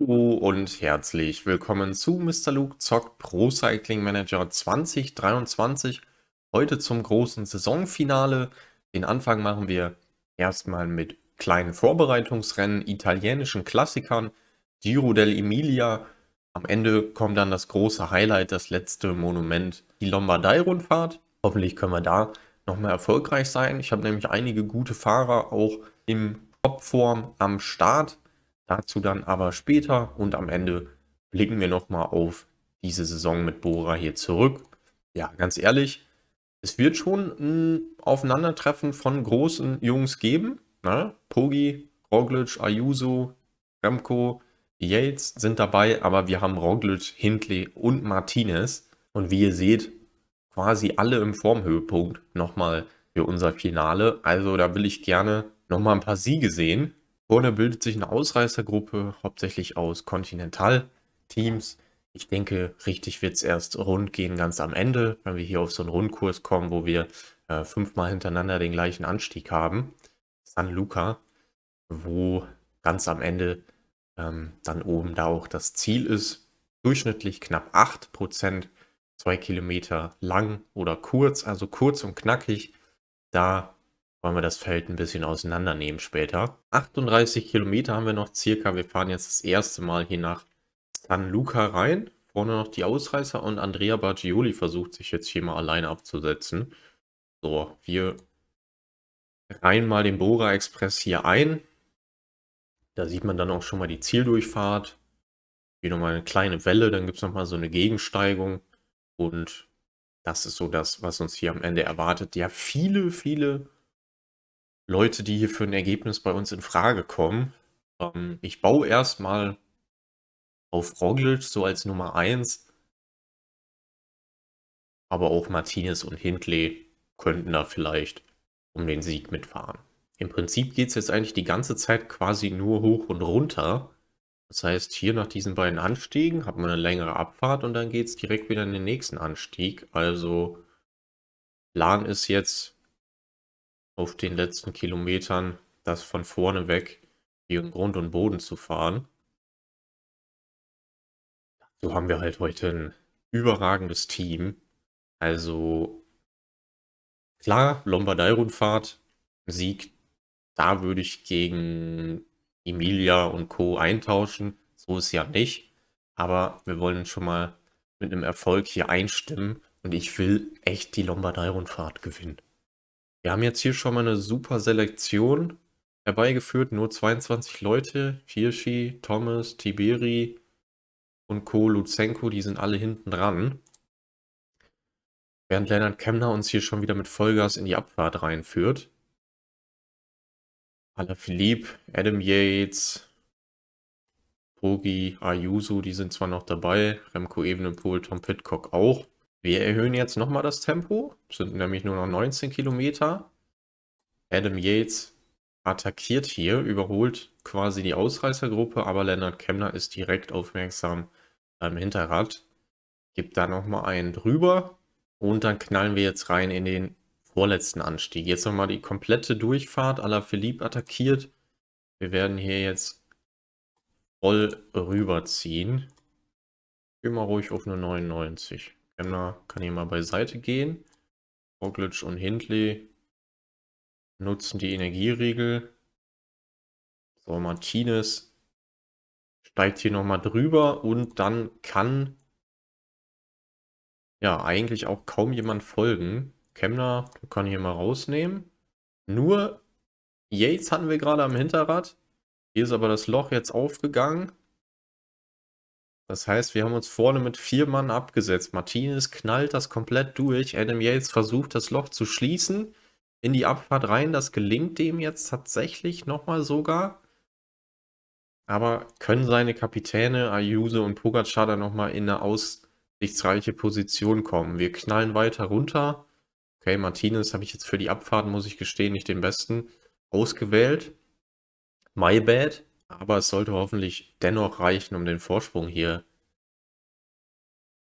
Hallo und herzlich willkommen zu Mr. Luke Zock Pro Cycling Manager 2023. Heute zum großen Saisonfinale. Den Anfang machen wir erstmal mit kleinen Vorbereitungsrennen, italienischen Klassikern, Giro dell'Emilia. Am Ende kommt dann das große Highlight, das letzte Monument, die Lombardei-Rundfahrt. Hoffentlich können wir da nochmal erfolgreich sein. Ich habe nämlich einige gute Fahrer auch im Topform am Start Dazu dann aber später und am Ende blicken wir nochmal auf diese Saison mit Bora hier zurück. Ja, ganz ehrlich, es wird schon ein Aufeinandertreffen von großen Jungs geben. Ne? Pogi, Roglic, Ayuso, Remco, Yates sind dabei, aber wir haben Roglic, Hindley und Martinez. Und wie ihr seht, quasi alle im Formhöhepunkt nochmal für unser Finale. Also da will ich gerne nochmal ein paar Siege sehen. Vorne bildet sich eine Ausreißergruppe, hauptsächlich aus Continental-Teams. Ich denke, richtig wird es erst rund gehen, ganz am Ende, wenn wir hier auf so einen Rundkurs kommen, wo wir äh, fünfmal hintereinander den gleichen Anstieg haben. San Luca, wo ganz am Ende ähm, dann oben da auch das Ziel ist. Durchschnittlich knapp 8%, zwei Kilometer lang oder kurz, also kurz und knackig. Da wollen wir das Feld ein bisschen auseinandernehmen später. 38 Kilometer haben wir noch circa. Wir fahren jetzt das erste Mal hier nach San Luca rein. Vorne noch die Ausreißer und Andrea Bargioli versucht sich jetzt hier mal alleine abzusetzen. So, wir rein mal den Bora Express hier ein. Da sieht man dann auch schon mal die Zieldurchfahrt. Hier nochmal eine kleine Welle, dann gibt es nochmal so eine Gegensteigung. Und das ist so das, was uns hier am Ende erwartet. Ja, viele, viele Leute, die hier für ein Ergebnis bei uns in Frage kommen. Ähm, ich baue erstmal auf Roglic so als Nummer 1. Aber auch Martinez und Hindley könnten da vielleicht um den Sieg mitfahren. Im Prinzip geht es jetzt eigentlich die ganze Zeit quasi nur hoch und runter. Das heißt, hier nach diesen beiden Anstiegen hat man eine längere Abfahrt und dann geht es direkt wieder in den nächsten Anstieg. Also Plan ist jetzt auf den letzten Kilometern das von vorne weg gegen Grund und Boden zu fahren. So haben wir halt heute ein überragendes Team. Also klar, Lombardei-Rundfahrt, Sieg, da würde ich gegen Emilia und Co. eintauschen. So ist ja nicht. Aber wir wollen schon mal mit einem Erfolg hier einstimmen und ich will echt die Lombardei-Rundfahrt gewinnen. Wir haben jetzt hier schon mal eine super Selektion herbeigeführt. Nur 22 Leute. Hirschi, Thomas, Tiberi und Co. Luzenko, die sind alle hinten dran. Während Leonard Kemner uns hier schon wieder mit Vollgas in die Abfahrt reinführt. Philippe, Adam Yates, Pogi, Ayuso, die sind zwar noch dabei. Remco Evenepoel, Tom Pitcock auch. Wir erhöhen jetzt nochmal das Tempo, sind nämlich nur noch 19 Kilometer. Adam Yates attackiert hier, überholt quasi die Ausreißergruppe, aber Lennart Kemner ist direkt aufmerksam am Hinterrad. Gibt da nochmal einen drüber und dann knallen wir jetzt rein in den vorletzten Anstieg. Jetzt nochmal die komplette Durchfahrt. à la Philippe attackiert. Wir werden hier jetzt voll rüberziehen. Immer ruhig auf eine 99. Kemner kann hier mal beiseite gehen. Roglic und Hindley nutzen die Energieriegel. So, Martinez steigt hier nochmal drüber und dann kann ja eigentlich auch kaum jemand folgen. Kemner kann hier mal rausnehmen. Nur Yates hatten wir gerade am Hinterrad. Hier ist aber das Loch jetzt aufgegangen. Das heißt, wir haben uns vorne mit vier Mann abgesetzt. Martinez knallt das komplett durch. Adam Yates versucht, das Loch zu schließen. In die Abfahrt rein. Das gelingt dem jetzt tatsächlich nochmal sogar. Aber können seine Kapitäne Ayuse und Pogacar dann nochmal in eine aussichtsreiche Position kommen? Wir knallen weiter runter. Okay, Martinez habe ich jetzt für die Abfahrt, muss ich gestehen, nicht den besten ausgewählt. My bad. Aber es sollte hoffentlich dennoch reichen, um den Vorsprung hier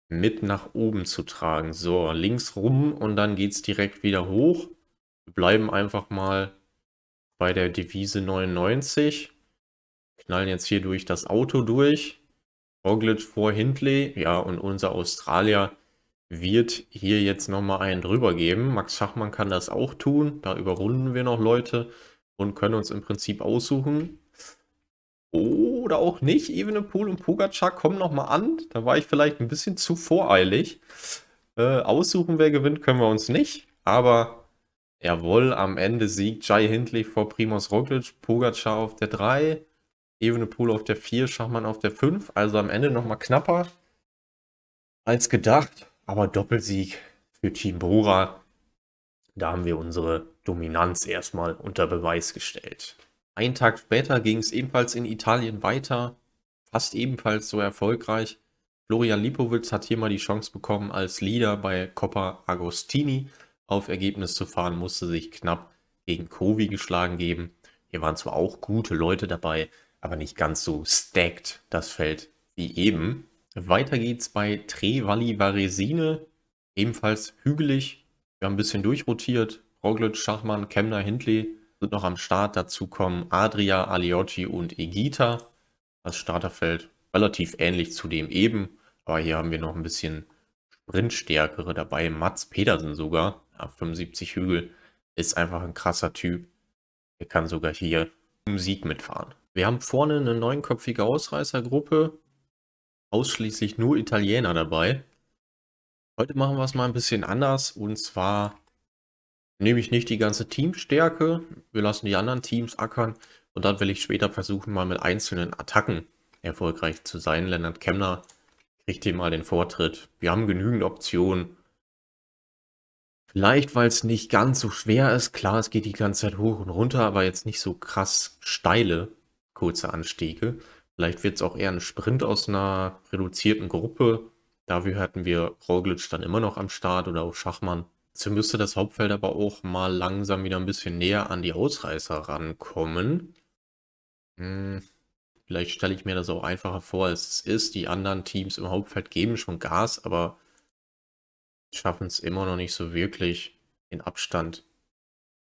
mit nach oben zu tragen. So, links rum und dann geht es direkt wieder hoch. Wir bleiben einfach mal bei der Devise 99. Knallen jetzt hier durch das Auto durch. Roglic vor Hindley. Ja, und unser Australier wird hier jetzt nochmal einen drüber geben. Max Schachmann kann das auch tun. Da überrunden wir noch Leute und können uns im Prinzip aussuchen, oder auch nicht. Evenepoel und Pogacar kommen nochmal an. Da war ich vielleicht ein bisschen zu voreilig. Äh, aussuchen, wer gewinnt, können wir uns nicht. Aber jawohl, am Ende siegt Jai Hindley vor Primoz Roglic, Pogacar auf der 3, Evenepoel auf der 4, Schachmann auf der 5. Also am Ende nochmal knapper als gedacht. Aber Doppelsieg für Team Bora. Da haben wir unsere Dominanz erstmal unter Beweis gestellt. Einen Tag später ging es ebenfalls in Italien weiter, fast ebenfalls so erfolgreich. Florian Lipowitz hat hier mal die Chance bekommen, als Leader bei Coppa Agostini auf Ergebnis zu fahren, musste sich knapp gegen Kovi geschlagen geben. Hier waren zwar auch gute Leute dabei, aber nicht ganz so stacked das Feld wie eben. Weiter geht's bei Trevali Varesine, ebenfalls hügelig. Wir haben ein bisschen durchrotiert. Roglic, Schachmann, Kemner, Hindley sind noch am Start. Dazu kommen Adria, Aliotti und Egita. Das Starterfeld relativ ähnlich zu dem eben. Aber hier haben wir noch ein bisschen Sprintstärkere dabei. Mats Petersen sogar, ab 75 Hügel, ist einfach ein krasser Typ. Er kann sogar hier im Sieg mitfahren. Wir haben vorne eine neunköpfige Ausreißergruppe. Ausschließlich nur Italiener dabei. Heute machen wir es mal ein bisschen anders. Und zwar nehme ich nicht die ganze Teamstärke, wir lassen die anderen Teams ackern und dann will ich später versuchen, mal mit einzelnen Attacken erfolgreich zu sein. Lennart Kemner kriegt hier mal den Vortritt. Wir haben genügend Optionen. Vielleicht, weil es nicht ganz so schwer ist. Klar, es geht die ganze Zeit hoch und runter, aber jetzt nicht so krass steile kurze Anstiege. Vielleicht wird es auch eher ein Sprint aus einer reduzierten Gruppe. Dafür hatten wir Roglic dann immer noch am Start oder auch Schachmann. Jetzt müsste das Hauptfeld aber auch mal langsam wieder ein bisschen näher an die Ausreißer rankommen. Hm, vielleicht stelle ich mir das auch einfacher vor, als es ist. Die anderen Teams im Hauptfeld geben schon Gas, aber schaffen es immer noch nicht so wirklich, den Abstand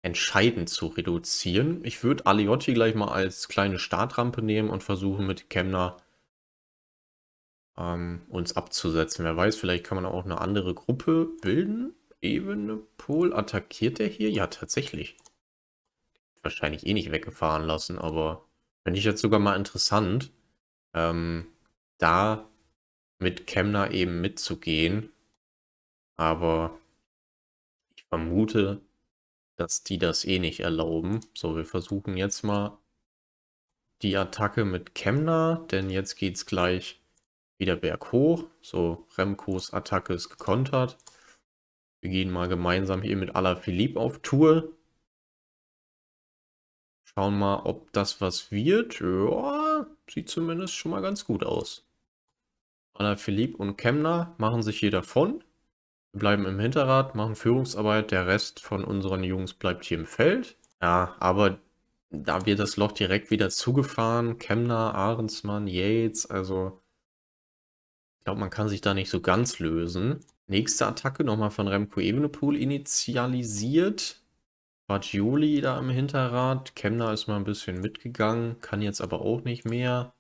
entscheidend zu reduzieren. Ich würde Aliotti gleich mal als kleine Startrampe nehmen und versuchen mit Kemner ähm, uns abzusetzen. Wer weiß, vielleicht kann man auch eine andere Gruppe bilden. Ebene Pol. Attackiert er hier? Ja, tatsächlich. Wahrscheinlich eh nicht weggefahren lassen, aber finde ich jetzt sogar mal interessant, ähm, da mit Kemner eben mitzugehen. Aber ich vermute, dass die das eh nicht erlauben. So, wir versuchen jetzt mal die Attacke mit Kemner, denn jetzt geht es gleich wieder berghoch. So, Remkos Attacke ist gekontert. Wir gehen mal gemeinsam hier mit Philipp auf Tour. Schauen mal, ob das was wird. Ja, sieht zumindest schon mal ganz gut aus. Philipp und Kemner machen sich hier davon. Wir bleiben im Hinterrad, machen Führungsarbeit. Der Rest von unseren Jungs bleibt hier im Feld. Ja, aber da wird das Loch direkt wieder zugefahren. Kemner, Ahrensmann, Yates, also ich glaube, man kann sich da nicht so ganz lösen. Nächste Attacke nochmal von Remco Evenepoel initialisiert. Fagioli da im Hinterrad. Kemner ist mal ein bisschen mitgegangen, kann jetzt aber auch nicht mehr.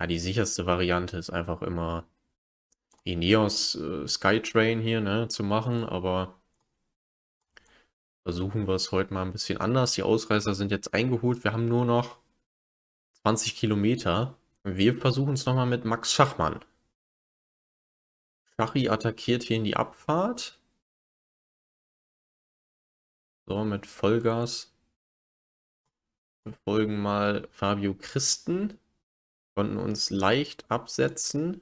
Ja, die sicherste Variante ist einfach immer Ineos äh, Skytrain hier ne, zu machen, aber versuchen wir es heute mal ein bisschen anders. Die Ausreißer sind jetzt eingeholt. Wir haben nur noch 20 Kilometer. Wir versuchen es nochmal mit Max Schachmann. Kari attackiert hier in die Abfahrt. So, mit Vollgas. Wir folgen mal Fabio Christen. Konnten uns leicht absetzen.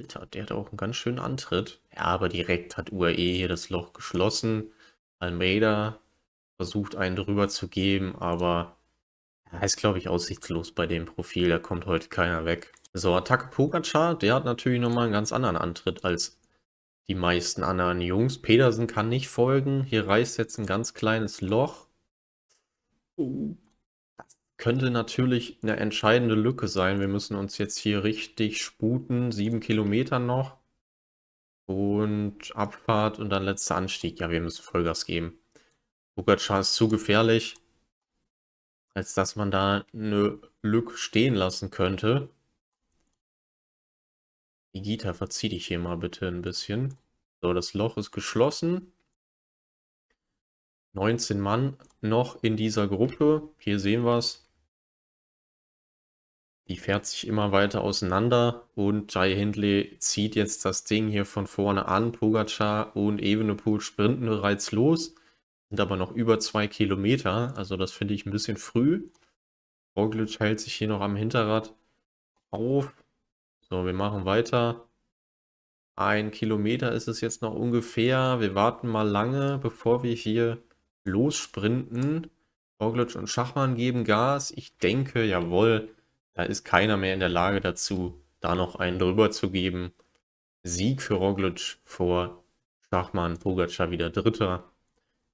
Alter, der hat auch einen ganz schönen Antritt. Ja, aber direkt hat UAE hier das Loch geschlossen. Almeida versucht einen drüber zu geben, aber er ist, glaube ich, aussichtslos bei dem Profil. Da kommt heute keiner weg. So, Attacke Pogacar, der hat natürlich nochmal einen ganz anderen Antritt als die meisten anderen Jungs. Pedersen kann nicht folgen. Hier reißt jetzt ein ganz kleines Loch. Das könnte natürlich eine entscheidende Lücke sein. Wir müssen uns jetzt hier richtig sputen. Sieben Kilometer noch. Und Abfahrt und dann letzter Anstieg. Ja, wir müssen Vollgas geben. Pogacar ist zu gefährlich, als dass man da eine Lücke stehen lassen könnte. Digita, verzieh dich hier mal bitte ein bisschen. So, das Loch ist geschlossen. 19 Mann noch in dieser Gruppe. Hier sehen wir es. Die fährt sich immer weiter auseinander und Jai Hindley zieht jetzt das Ding hier von vorne an. Pogacar und Evenepoel sprinten bereits los, sind aber noch über zwei Kilometer. Also das finde ich ein bisschen früh. Roglic hält sich hier noch am Hinterrad auf. So, wir machen weiter. Ein Kilometer ist es jetzt noch ungefähr. Wir warten mal lange, bevor wir hier lossprinten. Roglic und Schachmann geben Gas. Ich denke, jawohl, da ist keiner mehr in der Lage dazu, da noch einen drüber zu geben. Sieg für Roglic vor Schachmann, Pogacar wieder Dritter.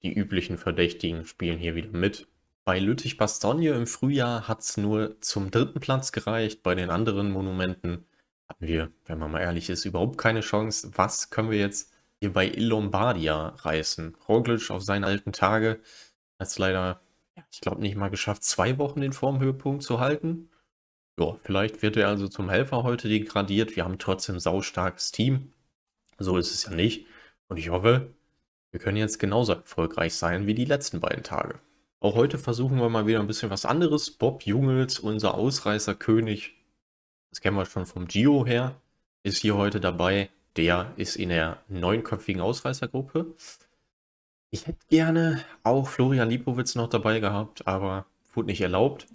Die üblichen Verdächtigen spielen hier wieder mit. Bei Lüttich-Bastogne im Frühjahr hat es nur zum dritten Platz gereicht, bei den anderen Monumenten hatten wir, wenn man mal ehrlich ist, überhaupt keine Chance. Was können wir jetzt hier bei Lombardia reißen? Roglic auf seinen alten Tage hat es leider, ich glaube, nicht mal geschafft, zwei Wochen den Formhöhepunkt zu halten. Ja, vielleicht wird er also zum Helfer heute degradiert. Wir haben trotzdem ein saustarkes Team. So ist es ja nicht. Und ich hoffe, wir können jetzt genauso erfolgreich sein wie die letzten beiden Tage. Auch heute versuchen wir mal wieder ein bisschen was anderes. Bob Jungels, unser Ausreißerkönig, das kennen wir schon vom Gio her, ist hier heute dabei. Der ist in der neunköpfigen Ausreißergruppe. Ich hätte gerne auch Florian Lipowitz noch dabei gehabt, aber wurde nicht erlaubt.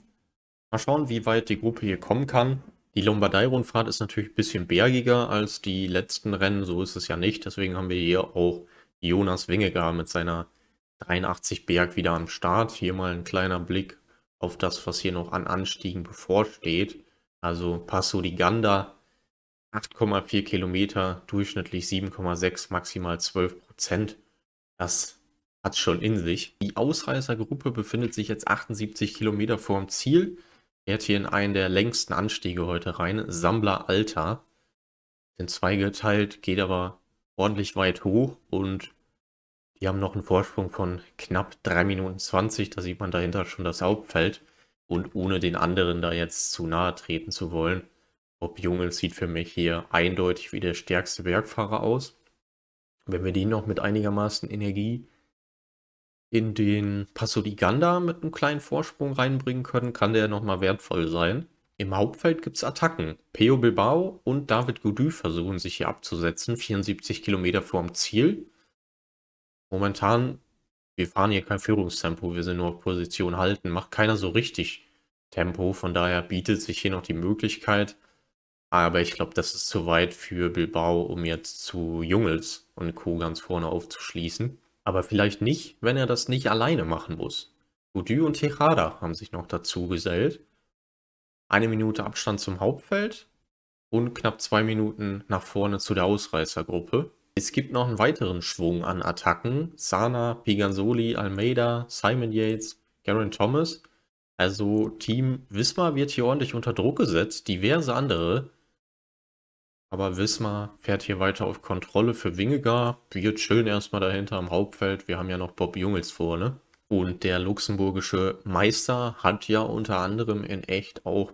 Mal schauen, wie weit die Gruppe hier kommen kann. Die Lombardei-Rundfahrt ist natürlich ein bisschen bergiger als die letzten Rennen, so ist es ja nicht. Deswegen haben wir hier auch Jonas Wingegar mit seiner 83 Berg wieder am Start. Hier mal ein kleiner Blick auf das, was hier noch an Anstiegen bevorsteht. Also Passo di Ganda 8,4 Kilometer, durchschnittlich 7,6, maximal 12 Prozent. Das hat schon in sich. Die Ausreißergruppe befindet sich jetzt 78 Kilometer vorm Ziel. Fährt hier in einen der längsten Anstiege heute rein, Sambla Alta. Sind zweigeteilt, geht aber ordentlich weit hoch und die haben noch einen Vorsprung von knapp 3 Minuten 20. Da sieht man dahinter schon das Hauptfeld und ohne den anderen da jetzt zu nahe treten zu wollen. Bob Jungels sieht für mich hier eindeutig wie der stärkste Bergfahrer aus. Wenn wir den noch mit einigermaßen Energie in den Passo di Ganda mit einem kleinen Vorsprung reinbringen können, kann der nochmal wertvoll sein. Im Hauptfeld gibt es Attacken. Peo Bilbao und David Goudy versuchen sich hier abzusetzen, 74 Kilometer vorm Ziel. Momentan wir fahren hier kein Führungstempo, wir sind nur auf Position halten. Macht keiner so richtig Tempo, von daher bietet sich hier noch die Möglichkeit. Aber ich glaube, das ist zu weit für Bilbao, um jetzt zu Jungels und Co. ganz vorne aufzuschließen. Aber vielleicht nicht, wenn er das nicht alleine machen muss. Gudü und Tejada haben sich noch dazu gesellt. Eine Minute Abstand zum Hauptfeld und knapp zwei Minuten nach vorne zu der Ausreißergruppe. Es gibt noch einen weiteren Schwung an Attacken. Sana, Piganzoli, Almeida, Simon Yates, Garen Thomas. Also Team Wismar wird hier ordentlich unter Druck gesetzt, diverse andere. Aber Wismar fährt hier weiter auf Kontrolle für Wingegar. Wir chillen erstmal dahinter am Hauptfeld. Wir haben ja noch Bob Jungels vorne. Und der luxemburgische Meister hat ja unter anderem in echt auch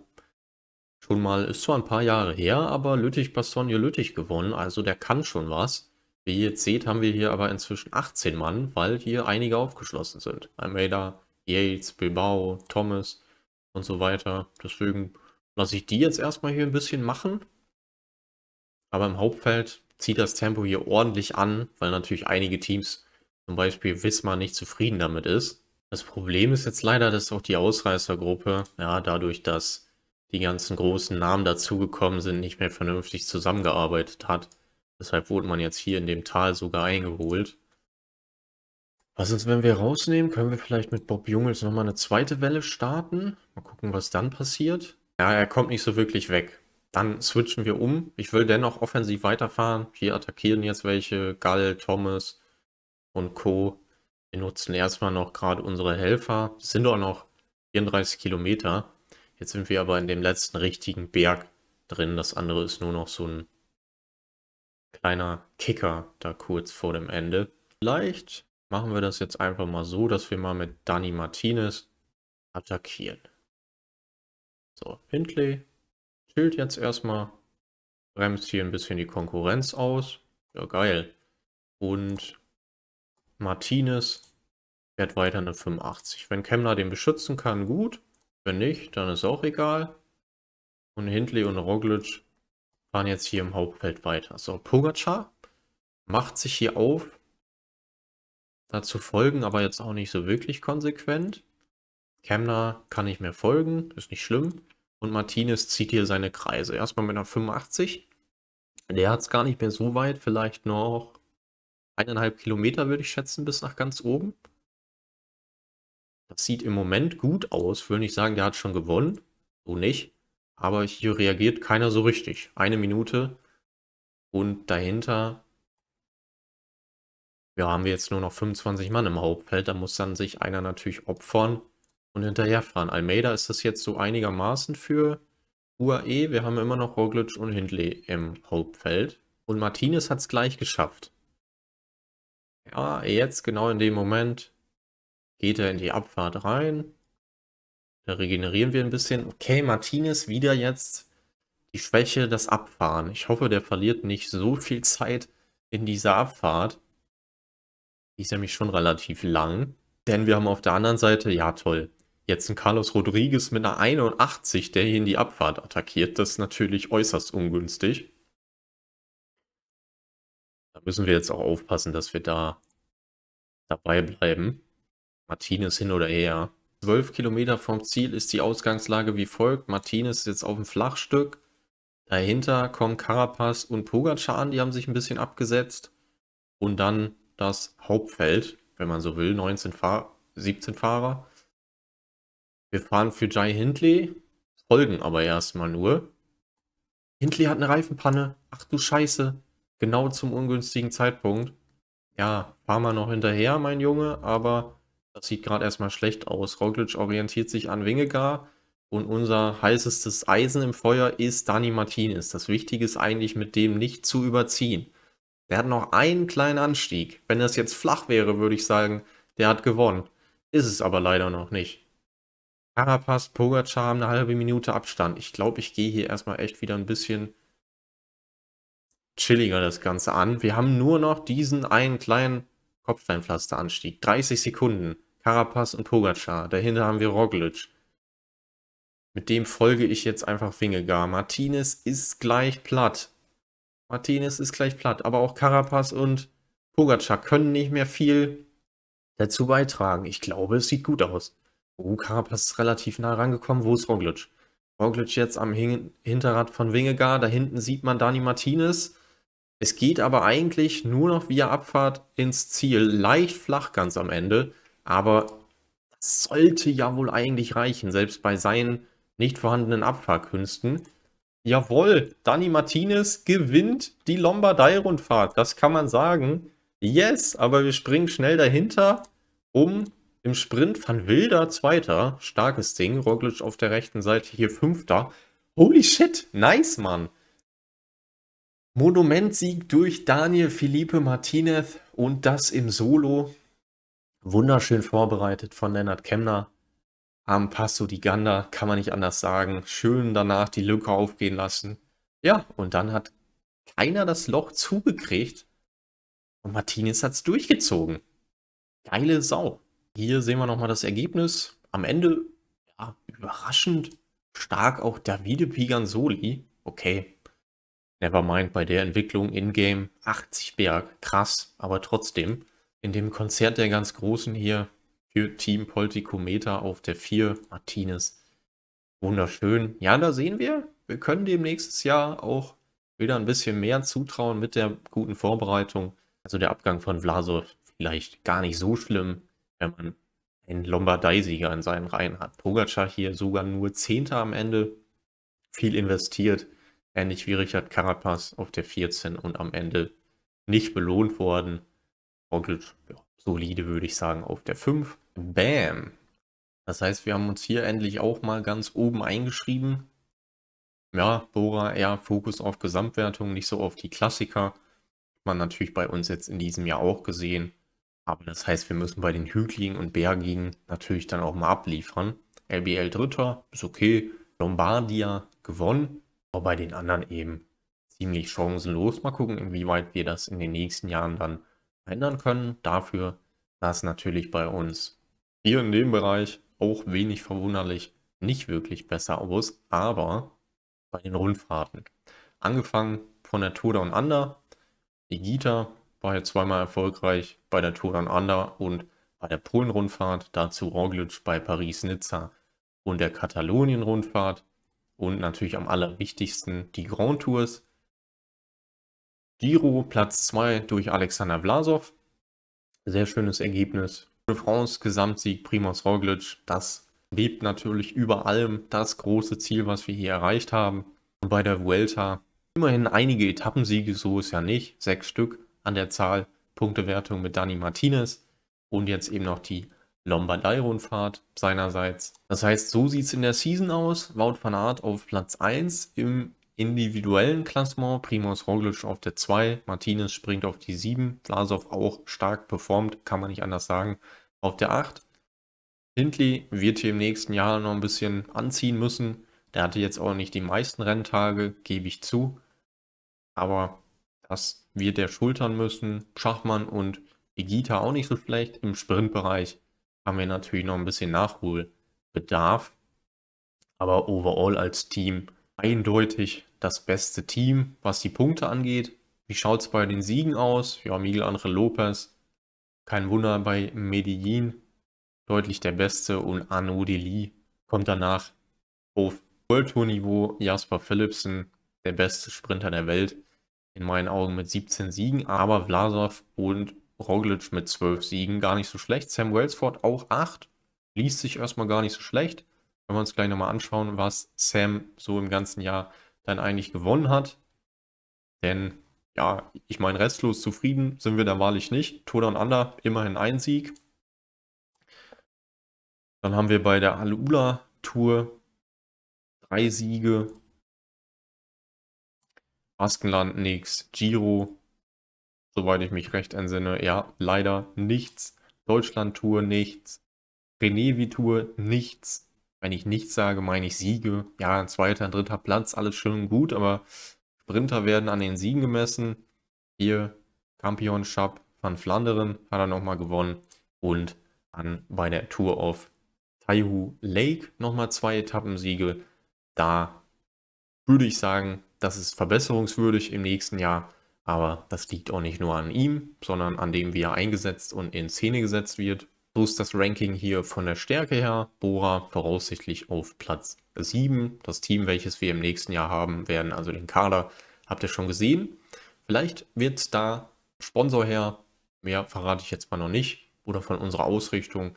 schon mal, ist zwar ein paar Jahre her, aber Lüttich-Bastogne-Lüttich gewonnen. Also der kann schon was. Wie ihr jetzt seht, haben wir hier aber inzwischen 18 Mann, weil hier einige aufgeschlossen sind. Almeida, Yates, Bilbao, Thomas und so weiter. Deswegen lasse ich die jetzt erstmal hier ein bisschen machen. Aber im Hauptfeld zieht das Tempo hier ordentlich an, weil natürlich einige Teams, zum Beispiel Wismar, nicht zufrieden damit ist. Das Problem ist jetzt leider, dass auch die Ausreißergruppe, ja, dadurch, dass die ganzen großen Namen dazugekommen sind, nicht mehr vernünftig zusammengearbeitet hat. Deshalb wurde man jetzt hier in dem Tal sogar eingeholt. Was ist, wenn wir rausnehmen? Können wir vielleicht mit Bob Jungels nochmal eine zweite Welle starten? Mal gucken, was dann passiert. Ja, er kommt nicht so wirklich weg. Dann switchen wir um. Ich will dennoch offensiv weiterfahren. Hier attackieren jetzt welche. Gall, Thomas und Co. Wir nutzen erstmal noch gerade unsere Helfer. Das sind auch noch 34 Kilometer. Jetzt sind wir aber in dem letzten richtigen Berg drin. Das andere ist nur noch so ein kleiner Kicker da kurz vor dem Ende. Vielleicht machen wir das jetzt einfach mal so, dass wir mal mit Dani Martinez attackieren. So, Hindley chillt jetzt erstmal, bremst hier ein bisschen die Konkurrenz aus. Ja, geil. Und Martinez fährt weiter eine 85. Wenn Kemmler den beschützen kann, gut. Wenn nicht, dann ist auch egal. Und Hindley und Roglic fahren jetzt hier im Hauptfeld weiter. So, Pogacar macht sich hier auf. Dazu folgen, aber jetzt auch nicht so wirklich konsequent. Kemner kann nicht mehr folgen, ist nicht schlimm. Und Martinez zieht hier seine Kreise. Erstmal mit einer 85. Der hat es gar nicht mehr so weit, vielleicht noch eineinhalb Kilometer würde ich schätzen, bis nach ganz oben. Das sieht im Moment gut aus. würde Ich sagen, der hat schon gewonnen. So nicht. Aber hier reagiert keiner so richtig. Eine Minute und dahinter ja, haben wir jetzt nur noch 25 Mann im Hauptfeld. Da muss dann sich einer natürlich opfern und hinterherfahren. Almeida ist das jetzt so einigermaßen für UAE. Wir haben immer noch Roglic und Hindley im Hauptfeld. Und Martinez hat es gleich geschafft. Ja, jetzt genau in dem Moment geht er in die Abfahrt rein. Da regenerieren wir ein bisschen. Okay, Martinez wieder jetzt. Die Schwäche, das Abfahren. Ich hoffe, der verliert nicht so viel Zeit in dieser Abfahrt. Die ist nämlich schon relativ lang. Denn wir haben auf der anderen Seite, ja toll, jetzt ein Carlos Rodriguez mit einer 81, der hier in die Abfahrt attackiert. Das ist natürlich äußerst ungünstig. Da müssen wir jetzt auch aufpassen, dass wir da dabei bleiben. Martinez hin oder her. 12 Kilometer vom Ziel ist die Ausgangslage wie folgt. Martinez ist jetzt auf dem Flachstück. Dahinter kommen Carapaz und Pogacar an, die haben sich ein bisschen abgesetzt. Und dann das Hauptfeld, wenn man so will, 19 Fahr 17 Fahrer. Wir fahren für Jai Hindley, folgen aber erstmal nur. Hindley hat eine Reifenpanne. Ach du Scheiße. Genau zum ungünstigen Zeitpunkt. Ja, fahren wir noch hinterher, mein Junge, aber das sieht gerade erstmal schlecht aus. Roglic orientiert sich an Wingegar und unser heißestes Eisen im Feuer ist Dani Martinez. Das Wichtige ist eigentlich, mit dem nicht zu überziehen. Der hat noch einen kleinen Anstieg. Wenn das jetzt flach wäre, würde ich sagen, der hat gewonnen. Ist es aber leider noch nicht. Carapaz, Pogacar haben eine halbe Minute Abstand. Ich glaube, ich gehe hier erstmal echt wieder ein bisschen chilliger das Ganze an. Wir haben nur noch diesen einen kleinen Kopfsteinpflasteranstieg. 30 Sekunden. Carapaz und Pogacar. Dahinter haben wir Roglic. Mit dem folge ich jetzt einfach Wingegar. Martinez ist gleich platt. Martinez ist gleich platt. Aber auch Carapaz und Pogacar können nicht mehr viel dazu beitragen. Ich glaube, es sieht gut aus. Oh, Carapaz ist relativ nah rangekommen. Wo ist Roglic? Roglic jetzt am Hin Hinterrad von Wingegar. Da hinten sieht man Dani Martinez. Es geht aber eigentlich nur noch via Abfahrt ins Ziel. Leicht flach ganz am Ende. Aber das sollte ja wohl eigentlich reichen, selbst bei seinen nicht vorhandenen Abfahrkünsten. Jawohl, Dani Martinez gewinnt die Lombardei-Rundfahrt, das kann man sagen. Yes, aber wir springen schnell dahinter, um im Sprint von Wilder Zweiter, starkes Ding, Roglic auf der rechten Seite hier Fünfter. Holy shit, nice, Mann. Monumentsieg durch Daniel Felipe Martinez und das im Solo wunderschön vorbereitet von Lennart Kemner. Am Passo die Ganda, kann man nicht anders sagen. Schön danach die Lücke aufgehen lassen. Ja, und dann hat keiner das Loch zugekriegt. Und Martinez hat es durchgezogen. Geile Sau. Hier sehen wir nochmal das Ergebnis. Am Ende, ja, überraschend stark auch Davide Pigansoli. Okay, never mind bei der Entwicklung in-game 80 Berg. Krass, aber trotzdem in dem Konzert der ganz Großen hier für Team Polticometer auf der 4 Martinez. Wunderschön. Ja, da sehen wir, wir können dem nächstes Jahr auch wieder ein bisschen mehr zutrauen mit der guten Vorbereitung. Also der Abgang von Vlasov vielleicht gar nicht so schlimm, wenn man einen Lombardei-Sieger in seinen Reihen hat. Pogacar hier sogar nur Zehnter am Ende, viel investiert, ähnlich wie Richard Carapaz auf der 14 und am Ende nicht belohnt worden. Roglic, ja, solide würde ich sagen, auf der 5. Bam! Das heißt, wir haben uns hier endlich auch mal ganz oben eingeschrieben. Ja, Bora eher Fokus auf Gesamtwertung, nicht so auf die Klassiker. Hat man natürlich bei uns jetzt in diesem Jahr auch gesehen. Aber das heißt, wir müssen bei den Hügligen und Bergigen natürlich dann auch mal abliefern. LBL Dritter ist okay. Lombardia gewonnen. Aber bei den anderen eben ziemlich chancenlos. Mal gucken, inwieweit wir das in den nächsten Jahren dann verändern können. Dafür, dass natürlich bei uns hier in dem Bereich auch wenig verwunderlich nicht wirklich besser aus, aber bei den Rundfahrten. Angefangen von der Tour Down Under. Die Gita war ja zweimal erfolgreich bei der Tour Down Under und bei der Polen-Rundfahrt, dazu Roglic bei Paris-Nizza und der Katalonien-Rundfahrt und natürlich am allerwichtigsten die Grand Tours, Giro Platz 2 durch Alexander Vlasov. Sehr schönes Ergebnis. Tour de France Gesamtsieg Primoz Roglic. Das lebt natürlich über allem das große Ziel, was wir hier erreicht haben. Und bei der Vuelta immerhin einige Etappensiege, so ist ja nicht. Sechs Stück an der Zahl. Punktewertung mit Dani Martinez. Und jetzt eben noch die Lombardei-Rundfahrt seinerseits. Das heißt, so sieht es in der Season aus. Wout van Aert auf Platz 1 im individuellen Klassement Primoz Roglic auf der 2, Martinez springt auf die 7, Vlasov auch stark performt, kann man nicht anders sagen, auf der 8. Hindley wird hier im nächsten Jahr noch ein bisschen anziehen müssen. Der hatte jetzt auch nicht die meisten Renntage, gebe ich zu. Aber das wird er schultern müssen. Schachmann und Egita auch nicht so schlecht. Im Sprintbereich haben wir natürlich noch ein bisschen Nachholbedarf. Aber overall als Team eindeutig das beste Team, was die Punkte angeht. Wie schaut es bei den Siegen aus? Ja, Miguel Angel Lopez, kein Wunder bei Medellin, deutlich der Beste und Arnaud Deli kommt danach auf World Tour Niveau. Jasper Philipsen, der beste Sprinter der Welt, in meinen Augen mit 17 Siegen, aber Vlasov und Roglic mit 12 Siegen gar nicht so schlecht. Sam Wellsford auch 8, liest sich erstmal gar nicht so schlecht. Wenn wir uns gleich nochmal anschauen, was Sam so im ganzen Jahr dann eigentlich gewonnen hat. Denn ja, ich meine, restlos zufrieden sind wir da wahrlich nicht. Toda und Ander immerhin ein Sieg. Dann haben wir bei der Alula Tour drei Siege. Baskenland nichts, Giro, soweit ich mich recht entsinne, ja, leider nichts. Deutschland Tour nichts, Renevi Tour nichts. Wenn ich nichts sage, meine ich Siege. Ja, ein zweiter, ein dritter Platz, alles schön und gut, aber Sprinter werden an den Siegen gemessen. Hier Championship von Flanderen hat er nochmal gewonnen und an, bei der Tour of Taihu Lake nochmal zwei Etappensiege. Da würde ich sagen, das ist verbesserungswürdig im nächsten Jahr, aber das liegt auch nicht nur an ihm, sondern an dem, wie er eingesetzt und in Szene gesetzt wird. So ist das Ranking hier von der Stärke her. Bora voraussichtlich auf Platz 7. Das Team, welches wir im nächsten Jahr haben werden, also den Kader, habt ihr schon gesehen. Vielleicht wird da Sponsor her, mehr verrate ich jetzt mal noch nicht, oder von unserer Ausrichtung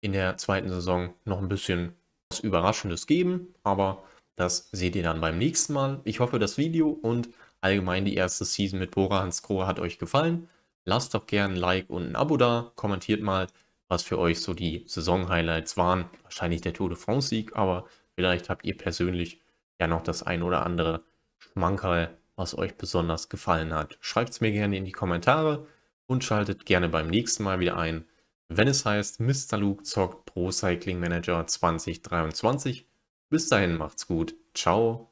in der zweiten Saison noch ein bisschen was Überraschendes geben, aber das seht ihr dann beim nächsten Mal. Ich hoffe, das Video und allgemein die erste Season mit Bora Hans Grohe hat euch gefallen. Lasst doch gerne ein Like und ein Abo da, kommentiert mal, was für euch so die Saison-Highlights waren. Wahrscheinlich der Tour de France-Sieg, aber vielleicht habt ihr persönlich ja noch das ein oder andere Schmankerl, was euch besonders gefallen hat. Schreibt es mir gerne in die Kommentare und schaltet gerne beim nächsten Mal wieder ein, wenn es heißt, Mr. Luke zockt Pro Cycling Manager 2023. Bis dahin macht's gut. Ciao.